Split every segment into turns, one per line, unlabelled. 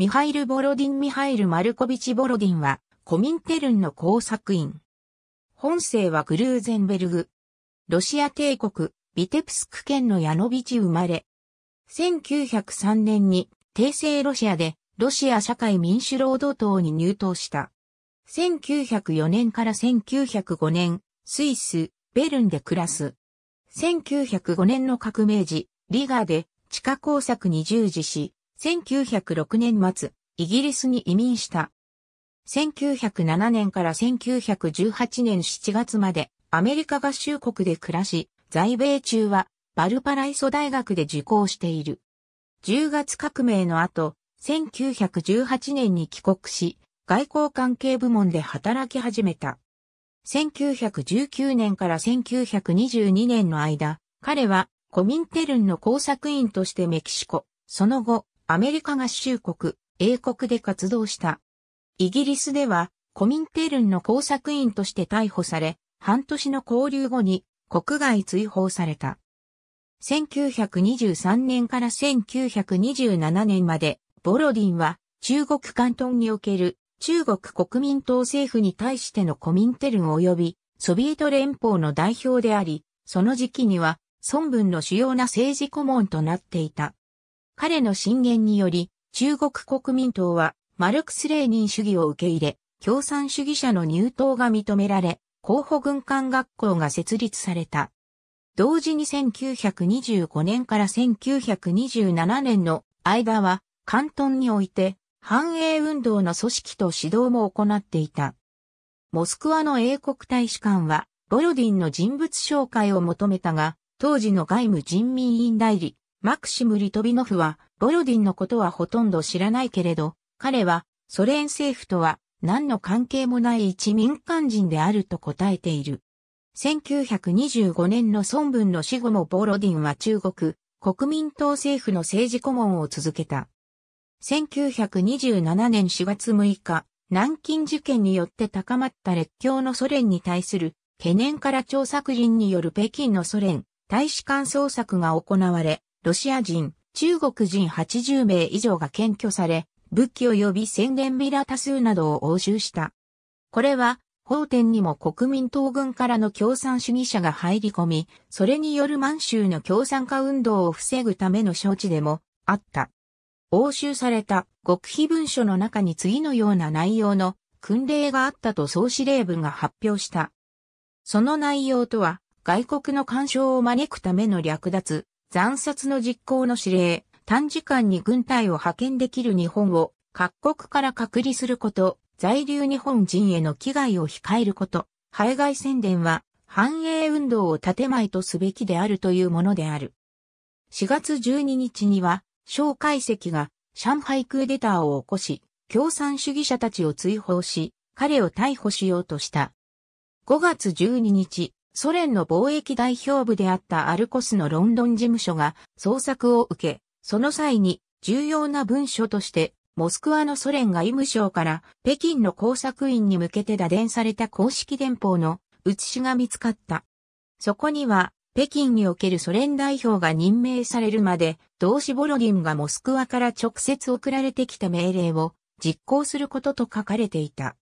ミハイル・ボロディン・ミハイル・マルコビチ・ボロディンは、コミンテルンの工作員。本姓はグルーゼンベルグ。ロシア帝国、ビテプスク県のヤノビチ生まれ。1903年に、帝政ロシアで、ロシア社会民主労働党に入党した。1904年から1905年、スイス、ベルンで暮らす。1905年の革命時、リガーで地下工作に従事し、1906年末、イギリスに移民した。1907年から1918年7月までアメリカ合衆国で暮らし、在米中はバルパライソ大学で受講している。10月革命の後、1918年に帰国し、外交関係部門で働き始めた。1919年から1922年の間、彼はコミンテルンの工作員としてメキシコ、その後、アメリカ合衆国、英国で活動した。イギリスでは、コミンテルンの工作員として逮捕され、半年の交流後に国外追放された。1923年から1927年まで、ボロディンは中国関東における中国国民党政府に対してのコミンテルン及びソビエト連邦の代表であり、その時期には孫文の主要な政治顧問となっていた。彼の進言により、中国国民党はマルクス・レーニン主義を受け入れ、共産主義者の入党が認められ、候補軍艦学校が設立された。同時に1925年から1927年の間は、関東において、繁栄運動の組織と指導も行っていた。モスクワの英国大使館は、ボロディンの人物紹介を求めたが、当時の外務人民委員代理、マクシム・リトビノフは、ボロディンのことはほとんど知らないけれど、彼は、ソ連政府とは、何の関係もない一民間人であると答えている。1925年の孫文の死後もボロディンは中国、国民党政府の政治顧問を続けた。1927年4月6日、南京事件によって高まった列強のソ連に対する懸念から調作人による北京のソ連大使館捜索が行われ、ロシア人、中国人80名以上が検挙され、武器及び宣言ビラ多数などを押収した。これは、法典にも国民党軍からの共産主義者が入り込み、それによる満州の共産化運動を防ぐための招致でもあった。押収された極秘文書の中に次のような内容の訓令があったと総司令部が発表した。その内容とは、外国の干渉を招くための略奪、残殺の実行の指令、短時間に軍隊を派遣できる日本を各国から隔離すること、在留日本人への危害を控えること、排外宣伝は繁栄運動を建前とすべきであるというものである。4月12日には、蒋介石が上海クーデターを起こし、共産主義者たちを追放し、彼を逮捕しようとした。5月12日、ソ連の貿易代表部であったアルコスのロンドン事務所が捜索を受け、その際に重要な文書として、モスクワのソ連外務省から北京の工作員に向けて打電された公式電報の写しが見つかった。そこには、北京におけるソ連代表が任命されるまで、同志ボロディンがモスクワから直接送られてきた命令を実行することと書かれていた。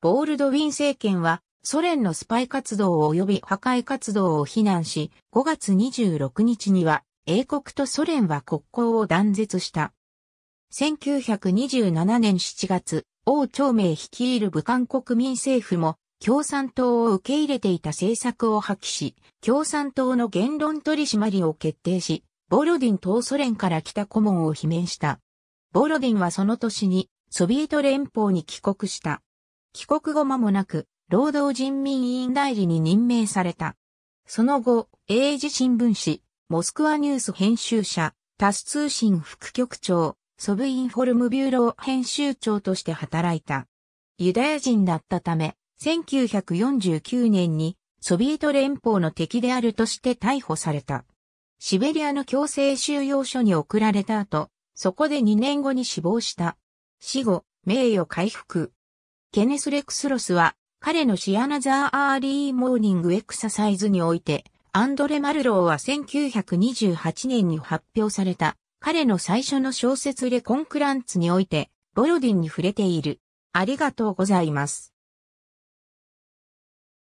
ボールドウィン政権はソ連のスパイ活動及び破壊活動を非難し、5月26日には英国とソ連は国交を断絶した。1927年7月、王朝明率いる武漢国民政府も共産党を受け入れていた政策を破棄し、共産党の言論取り締まりを決定し、ボロディン党ソ連から来た顧問を罷免した。ボロディンはその年にソビエト連邦に帰国した。帰国後間もなく、労働人民委員代理に任命された。その後、英字新聞紙、モスクワニュース編集者、タス通信副局長、ソブインフォルムビューロー編集長として働いた。ユダヤ人だったため、1949年にソビエト連邦の敵であるとして逮捕された。シベリアの強制収容所に送られた後、そこで2年後に死亡した。死後、名誉回復。ケネス・レクスロスは彼のシアナザーアーリーモーニングエクササイズにおいて、アンドレ・マルローは1928年に発表された、彼の最初の小説レコンクランツにおいて、ボロディンに触れている。ありがとうございます。